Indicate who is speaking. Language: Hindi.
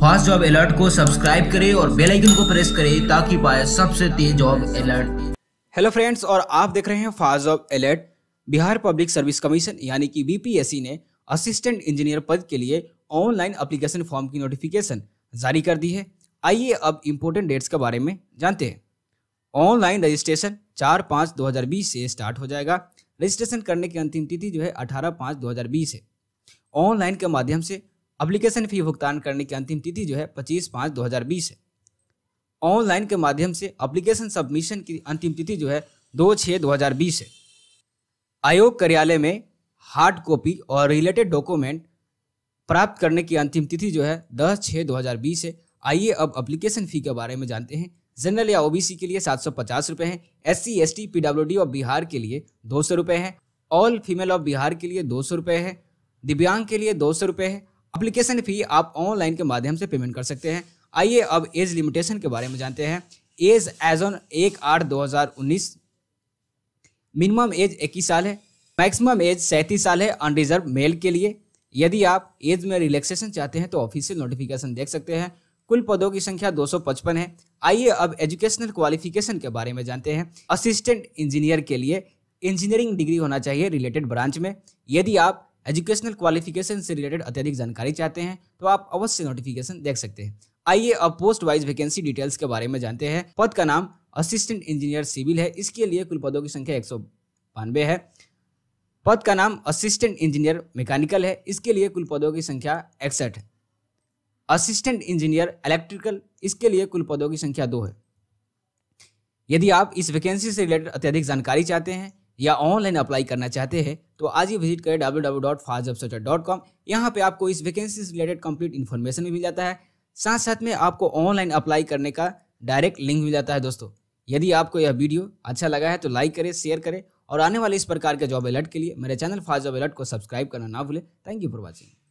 Speaker 1: फास्ट जॉब अलर्ट को सब्सक्राइब करें और बेल आइकन को प्रेस करें ताकि पाए सबसे तेज जॉब अलर्ट हेलो फ्रेंड्स और आप देख रहे हैं Fast Job Alert Bihar public service commission यानी कि बीपीएससी ने असिस्टेंट इंजीनियर पद के लिए ऑनलाइन अप्लीकेशन फॉर्म की नोटिफिकेशन जारी कर दी है आइए अब इम्पोर्टेंट डेट्स के बारे में जानते हैं ऑनलाइन रजिस्ट्रेशन चार पाँच दो हज़ार बीस से स्टार्ट हो जाएगा रजिस्ट्रेशन करने की अंतिम तिथि जो है अठारह पाँच दो हज़ार बीस है ऑनलाइन के माध्यम से अप्लीकेशन फी भुगतान करने की अंतिम तिथि जो है पच्चीस पाँच दो हज़ार बीस है ऑनलाइन के माध्यम से अप्लीकेशन सबमिशन की अंतिम तिथि जो है दो छः दो हज़ार बीस है आयोग कार्यालय में हार्ड कॉपी और रिलेटेड डॉक्यूमेंट प्राप्त करने की अंतिम तिथि जो है दस छः दो हज़ार बीस है आइए अब अप्लीकेशन फ़ी के बारे में जानते हैं जनरल या ओबीसी के लिए सात सौ पचास रुपये हैं S C S T P W D of Bihar के लिए दो सौ रुपये हैं ऑल फीमेल ऑफ बिहार के लिए दो सौ रुपये है दिव्यांग के लिए दो सौ रुपये है अप्लीकेशन फी आप ऑनलाइन के माध्यम से पेमेंट कर सकते हैं आइए अब एज लिमिटेशन के बारे में जानते हैं एज एज ऑन एक आठ दो हज़ार उन्नीस मिनिमम एज इक्कीस साल है मैक्सिमम एज सैंतीस साल है अनरिजर्व मेल के लिए यदि आप एज में रिलैक्सेशन चाहते हैं तो ऑफिशियल नोटिफिकेशन देख सकते हैं कुल पदों की संख्या 255 है आइए अब एजुकेशनल क्वालिफिकेशन के बारे में जानते हैं असिस्टेंट इंजीनियर के लिए इंजीनियरिंग डिग्री होना चाहिए रिलेटेड ब्रांच में यदि आप एजुकेशनल क्वालिफिकेशन से रिलेटेड अत्यधिक जानकारी चाहते हैं तो आप अवश्य नोटिफिकेशन देख सकते हैं आइए अब पोस्ट वाइज वैकेंसी डिटेल्स के बारे में जानते हैं पद का नाम असिस्टेंट इंजीनियर सिविल है इसके लिए कुल पदों की संख्या एक सौ बानवे है पद का नाम असिस्टेंट इंजीनियर मैकेनिकल है इसके लिए कुल पदों की संख्या इकसठ असिस्टेंट इंजीनियर इलेक्ट्रिकल इसके लिए कुल पदों की संख्या दो है यदि आप इस वैकेंसी से रिलेटेड अत्यधिक जानकारी चाहते हैं या ऑनलाइन अप्लाई करना चाहते हैं तो आज ही विजिट करें डब्ल्यू डब्ल्यू डॉट फाज फाजअपसटर डॉट कॉम यहाँ पर आपको इस वैकेंसी से रिलेटेड कंप्लीट इन्फॉर्मेशन भी मिल जाता है साथ साथ में आपको ऑनलाइन अप्लाई करने का डायरेक्ट लिंक मिल जाता है दोस्तों यदि आपको यह वीडियो अच्छा लगा है तो लाइक करें शेयर करें और आने वाले इस प्रकार के जॉब अलर्ट के लिए मेरे चैनल फाज जॉब अलर्ट को सब्सक्राइब करना ना भूलें थैंक यू फॉर वॉचिंग